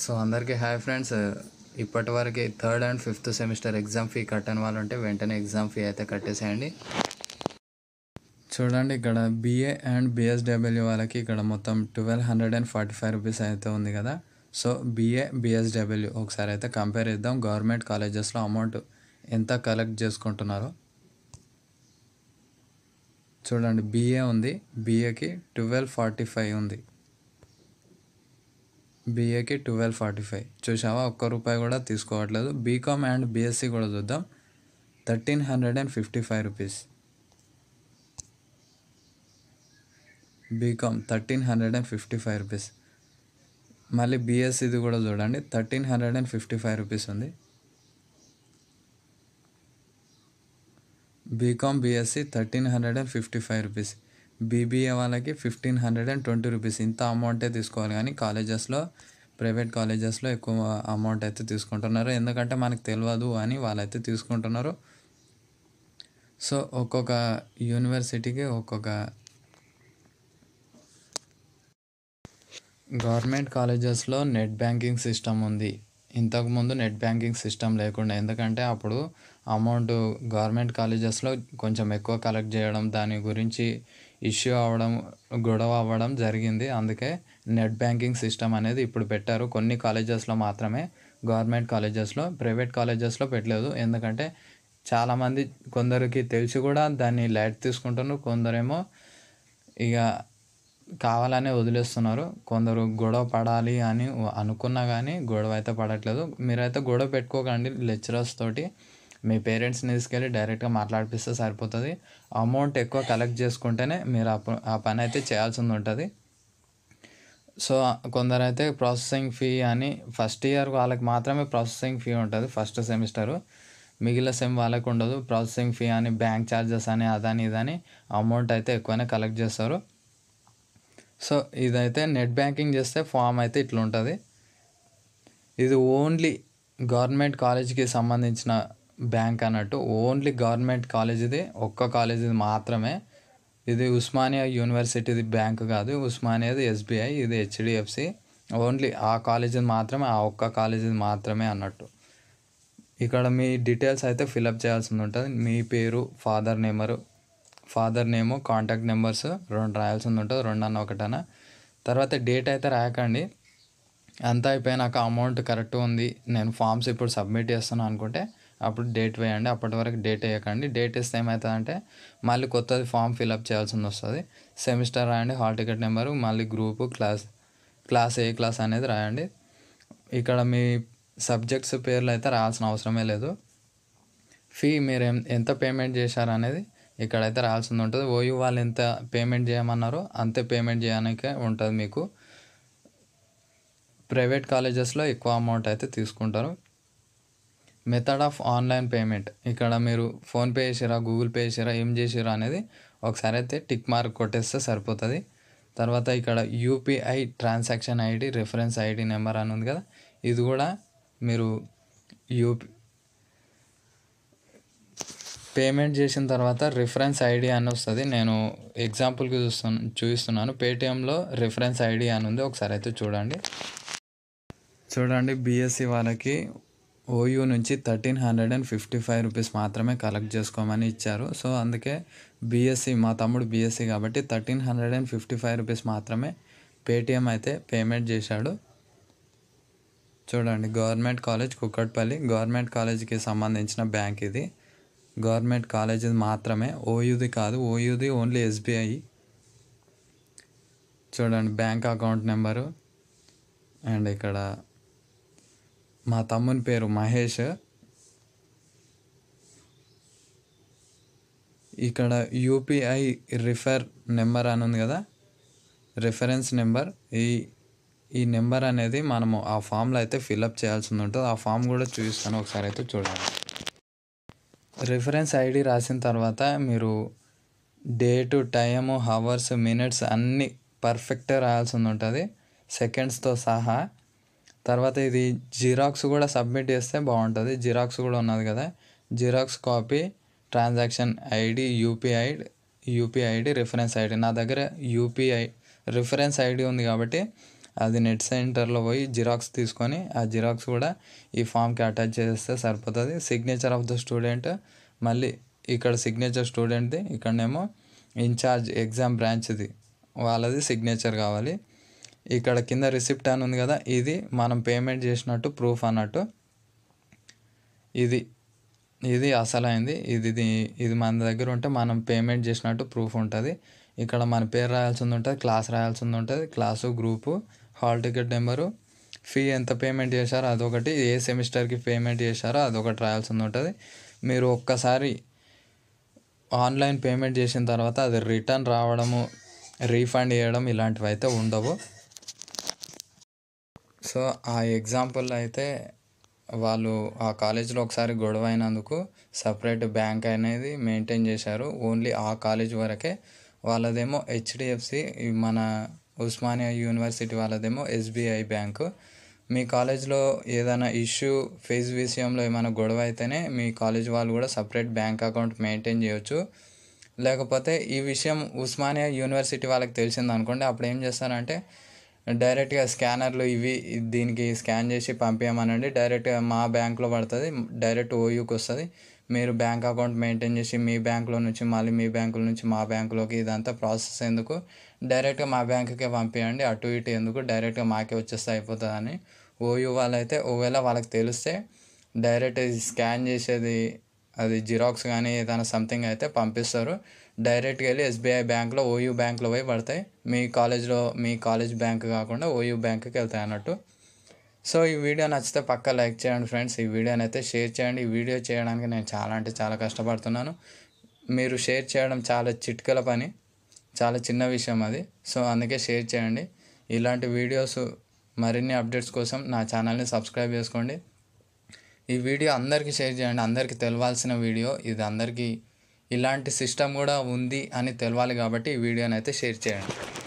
so అందరికీ hi friends వరకు third and fifth semester exam fee కట్టని వాళ్ళు ఉంటే వెంటనే ఎగ్జామ్ ఫీ అయితే కట్టేసేయండి చూడండి ఇక్కడ బీఏ అండ్ బిఎస్డబ్ల్యూ వాళ్ళకి ఇక్కడ మొత్తం twelve hundred and forty five rupees అయితే ఉంది కదా సో బీఏ బిఎస్డబ్ల్యూ ఒకసారి అయితే కంపేర్ చేద్దాం గవర్నమెంట్ కాలేజెస్లో అమౌంట్ ఎంత కలెక్ట్ చేసుకుంటున్నారో చూడండి బీఏ ఉంది బీఏకి ట్వెల్వ్ ఫార్టీ ఫైవ్ ఉంది బీఏకి ట్వెల్వ్ ఫార్టీ ఫైవ్ చూసావా ఒక్క రూపాయి కూడా తీసుకోవట్లేదు బీకామ్ అండ్ బీఎస్సీ కూడా చూద్దాం thirteen hundred and fifty five rupees BCom thirteen hundred and fifty five rupees మళ్ళీ బీఎస్సీది కూడా చూడండి thirteen hundred and fifty five rupees ఉంది BCom BSc thirteen hundred and fifty five rupees BBA వాళ్ళకి fifteen hundred and twenty rupees ఇంత అమౌంటే తీసుకోవాలి కానీ కాలేజెస్లో ప్రైవేట్ కాలేజెస్లో ఎక్కువ అమౌంట్ అయితే తీసుకుంటున్నారు ఎందుకంటే మనకు తెలియదు అని వాళ్ళైతే తీసుకుంటున్నారు సో ఒక్కొక్క యూనివర్సిటీకి ఒక్కొక్క గవర్నమెంట్ కాలేజెస్లో నెట్ బ్యాంకింగ్ సిస్టమ్ ఉంది ఇంతకుముందు నెట్ బ్యాంకింగ్ సిస్టమ్ లేకుండా ఎందుకంటే అప్పుడు అమౌంట్ గవర్నమెంట్ కాలేజెస్లో కొంచెం ఎక్కువ కలెక్ట్ చేయడం దాని గురించి ఇష్యూ అవ్వడం గొడవ అవ్వడం జరిగింది అందుకే నెట్ బ్యాంకింగ్ సిస్టమ్ అనేది ఇప్పుడు పెట్టారు కొన్ని కాలేజెస్లో మాత్రమే గవర్నమెంట్ కాలేజెస్లో ప్రైవేట్ కాలేజెస్లో పెట్టలేదు ఎందుకంటే చాలామంది కొందరికి తెలిసి కూడా దాన్ని లైట్ తీసుకుంటున్నారు కొందరేమో ఇక కావాలనే వదిలేస్తున్నారు కొందరు గొడవ పడాలి అని అనుకున్నా కానీ గొడవ అయితే పడట్లేదు మీరైతే గొడవ పెట్టుకోకండి లెక్చరర్స్ తోటి మీ పేరెంట్స్ని తీసుకెళ్ళి డైరెక్ట్గా మాట్లాడిపిస్తే సరిపోతుంది అమౌంట్ ఎక్కువ కలెక్ట్ చేసుకుంటేనే మీరు ఆ పని అయితే చేయాల్సింది ఉంటుంది సో కొందరైతే ప్రాసెసింగ్ ఫీ అని ఫస్ట్ ఇయర్ వాళ్ళకి మాత్రమే ప్రాసెసింగ్ ఫీ ఉంటుంది ఫస్ట్ సెమిస్టరు మిగిలిన సెమ్ వాళ్ళకు ఉండదు ప్రాసెసింగ్ ఫీ అని బ్యాంక్ ఛార్జెస్ అని అదని ఇదని అమౌంట్ అయితే ఎక్కువనే కలెక్ట్ చేస్తారు సో ఇదైతే నెట్ బ్యాంకింగ్ చేస్తే ఫామ్ అయితే ఇట్లుంటుంది ఉంటుంది ఇది ఓన్లీ గవర్నమెంట్ కాలేజ్కి సంబంధించిన బ్యాంక్ అన్నట్టు ఓన్లీ గవర్నమెంట్ కాలేజీది ఒక్క కాలేజీది మాత్రమే ఇది ఉస్మానియా యూనివర్సిటీది బ్యాంక్ కాదు ఉస్మానియాది ఎస్బీఐ ఇది హెచ్డిఎఫ్సి ఓన్లీ ఆ కాలేజీది మాత్రమే ఆ ఒక్క కాలేజీది మాత్రమే అన్నట్టు ఇక్కడ మీ డీటెయిల్స్ అయితే ఫిలప్ చేయాల్సి ఉంటుంది మీ పేరు father number father name contact numbers రెండు రాయాల్సి ఉంటుంది రెండు అన్న ఒకటన తర్వాత డేట్ అయితే రాయకండి అంతా అయిపోయినాక అమౌంట్ కరెక్ట్ ఉంది నేను ఫామ్స్ ఇప్పుడు సబ్మిట్ చేస్తున్నాను అనుకుంటే అప్పుడు డేట్ వేయండి అప్పటి వరకు డేట్ వేయకండి డేట్ ఇస్తే ఏమవుతుందంటే మళ్ళీ కొత్తది ఫామ్ ఫిలప్ చేయాల్సింది వస్తుంది సెమిస్టర్ రాయండి హాల్ టికెట్ నెంబరు మళ్ళీ గ్రూపు క్లాస్ క్లాస్ ఏ క్లాస్ అనేది రాయండి ఇక్కడ మీ సబ్జెక్ట్స్ పేర్లు అయితే రావాల్సిన అవసరమే లేదు ఫీ మీరు ఎంత పేమెంట్ చేశారనేది ఇక్కడైతే రాయాల్సింది ఉంటుంది ఓయూ వాళ్ళు ఎంత పేమెంట్ చేయమన్నారో అంతే పేమెంట్ చేయడానికే ఉంటుంది మీకు ప్రైవేట్ కాలేజెస్లో ఎక్కువ అమౌంట్ అయితే తీసుకుంటారు మెథడ్ ఆఫ్ ఆన్లైన్ పేమెంట్ ఇక్కడ మీరు ఫోన్పే చేసారా గూగుల్ పే చేసారా ఏం చేసారా అనేది ఒకసారి అయితే టిక్ మార్క్ కొట్టేస్తే సరిపోతుంది తర్వాత ఇక్కడ UPI transaction ID reference ID number అని ఉంది కదా ఇది కూడా మీరు యూపీ పేమెంట్ చేసిన తర్వాత రిఫరెన్స్ ఐడి అని వస్తుంది నేను ఎగ్జాంపుల్కి చూస్తు చూపిస్తున్నాను పేటిఎంలో రిఫరెన్స్ ఐడి అని ఉంది ఒకసారి అయితే చూడండి చూడండి బీఎస్సీ వాళ్ళకి ఓయూ నుంచి thirteen hundred and fifty five rupees మాత్రమే కలెక్ట్ చేసుకోమని ఇచ్చారు సో అందుకే బీఎస్సీ మా తమ్ముడు బీఎస్సీ కాబట్టి thirteen hundred and fifty five rupees మాత్రమే పేటిఎం అయితే పేమెంట్ చేశాడు చూడండి గవర్నమెంట్ కాలేజ్ కుక్కట్పల్లి గవర్నమెంట్ కాలేజ్కి సంబంధించిన బ్యాంక్ ఇది గవర్నమెంట్ కాలేజ్ మాత్రమే ఓయూది కాదు ఓయూది ఓన్లీ ఎస్బీఐ చూడండి బ్యాంక్ అకౌంట్ నెంబరు అండ్ ఇక్కడ మా తమ్ముని పేరు మహేష్ ఇక్కడ యూపీఐ రిఫర్ నెంబర్ అని ఉంది కదా రిఫరెన్స్ నెంబర్ ఈ ఈ నెంబర్ అనేది మనము ఆ ఫామ్లో అయితే ఫిల్అప్ చేయాల్సి ఉంటుంది ఆ ఫామ్ కూడా చూపిస్తాను ఒకసారి అయితే చూడండి రిఫరెన్స్ ఐడి రాసిన తర్వాత మీరు డేటు టైము హవర్స్ మినిట్స్ అన్నీ పర్ఫెక్ట్గా రాయాల్సి ఉంటుంది సెకండ్స్తో సహా తర్వాత ఇది జిరాక్స్ కూడా సబ్మిట్ చేస్తే బాగుంటుంది జిరాక్స్ కూడా ఉన్నది కదా xerox copy transaction ID UPI UPI ID reference ID నా దగ్గర యూపీఐ రిఫరెన్స్ ఐడి ఉంది కాబట్టి అది నెట్ సెంటర్లో పోయి జిరాక్స్ తీసుకొని ఆ జిరాక్స్ కూడా ఈ ఫామ్కి అటాచ్ చేస్తే సరిపోతుంది సిగ్నేచర్ ఆఫ్ ద స్టూడెంట్ మళ్ళీ ఇక్కడ సిగ్నేచర్ స్టూడెంట్ది ఇక్కడనేమో ఇన్ఛార్జ్ ఎగ్జామ్ బ్రాంచ్ది వాళ్ళది సిగ్నేచర్ కావాలి ఇక్కడ కింద రిసిప్ట్ అని ఉంది కదా ఇది మనం పేమెంట్ చేసినట్టు ప్రూఫ్ అన్నట్టు ఇది ఇది అసలైంది ఇది ఇది మన దగ్గర ఉంటే మనం పేమెంట్ చేసినట్టు ప్రూఫ్ ఉంటుంది ఇక్కడ మన పేరు రాయాల్సింది ఉంటుంది క్లాస్ రాయాల్సింది ఉంటుంది class group hall ticket number fee ఎంత పేమెంట్ చేశారో అదొకటి ఏ సెమిస్టర్కి పేమెంట్ చేశారో అదొకటి రాయాల్సింది ఉంటుంది మీరు ఒక్కసారి ఆన్లైన్ పేమెంట్ చేసిన తర్వాత అది రిటర్న్ రావడము రీఫండ్ చేయడం ఇలాంటివి అయితే ఉండవు సో ఆ ఎగ్జాంపుల్ అయితే వాళ్ళు ఆ కాలేజ్లో ఒకసారి గొడవ అయినందుకు సపరేట్ బ్యాంక్ అనేది మెయింటైన్ చేశారు ఓన్లీ ఆ కాలేజ్ వరకే వాళ్ళదేమో హెచ్డిఎఫ్సి మన ఉస్మానియా యూనివర్సిటీ వాళ్ళదేమో ఎస్బీఐ బ్యాంకు మీ కాలేజ్లో ఏదైనా ఇష్యూ ఫీజ్ విషయంలో ఏమైనా గొడవ అయితేనే మీ కాలేజ్ వాళ్ళు కూడా సపరేట్ బ్యాంక్ అకౌంట్ మెయింటైన్ చేయొచ్చు లేకపోతే ఈ విషయం ఉస్మానియా యూనివర్సిటీ వాళ్ళకి తెలిసిందనుకోండి అప్పుడు ఏం చేస్తారంటే డైరెక్ట్గా స్కానర్లు ఇవి దీనికి స్కాన్ చేసి పంపించమనండి డైరెక్ట్గా మా బ్యాంక్లో పడుతుంది డైరెక్ట్ ఓయూకి వస్తుంది మీరు బ్యాంక్ అకౌంట్ మెయింటైన్ చేసి మీ బ్యాంక్లో నుంచి మళ్ళీ మీ బ్యాంకుల నుంచి మా బ్యాంకులోకి ఇదంతా ప్రాసెస్ ఎందుకు డైరెక్ట్గా మా బ్యాంకుకే పంపించండి అటు ఇటు ఎందుకు డైరెక్ట్గా మాకే వచ్చేస్తే అయిపోతుందని ఓయూ వాళ్ళైతే ఒకవేళ వాళ్ళకి తెలిస్తే డైరెక్ట్ స్కాన్ చేసేది అది జిరాక్స్ కానీ ఏదైనా సంథింగ్ అయితే పంపిస్తారు డైరెక్ట్గా వెళ్ళి ఎస్బీఐ బ్యాంక్లో ఓయూ బ్యాంక్లో పోయి పడతాయి మీ కాలేజ్లో మీ కాలేజ్ బ్యాంక్ కాకుండా ఓయూ బ్యాంక్కి వెళ్తాయి అన్నట్టు సో ఈ వీడియో నచ్చితే పక్క లైక్ చేయండి ఫ్రెండ్స్ ఈ వీడియోని అయితే షేర్ చేయండి ఈ వీడియో చేయడానికి నేను చాలా అంటే చాలా కష్టపడుతున్నాను మీరు షేర్ చేయడం చాలా చిట్కల పని చాలా చిన్న విషయం అది సో అందుకే షేర్ చేయండి ఇలాంటి వీడియోస్ మరిన్ని అప్డేట్స్ కోసం నా ఛానల్ని సబ్స్క్రైబ్ చేసుకోండి ఈ వీడియో అందరికీ షేర్ చేయండి అందరికీ తెలవాల్సిన వీడియో ఇది అందరికీ ఇలాంటి సిస్టమ్ కూడా ఉంది అని తెలవాలి కాబట్టి ఈ వీడియోని అయితే షేర్ చేయండి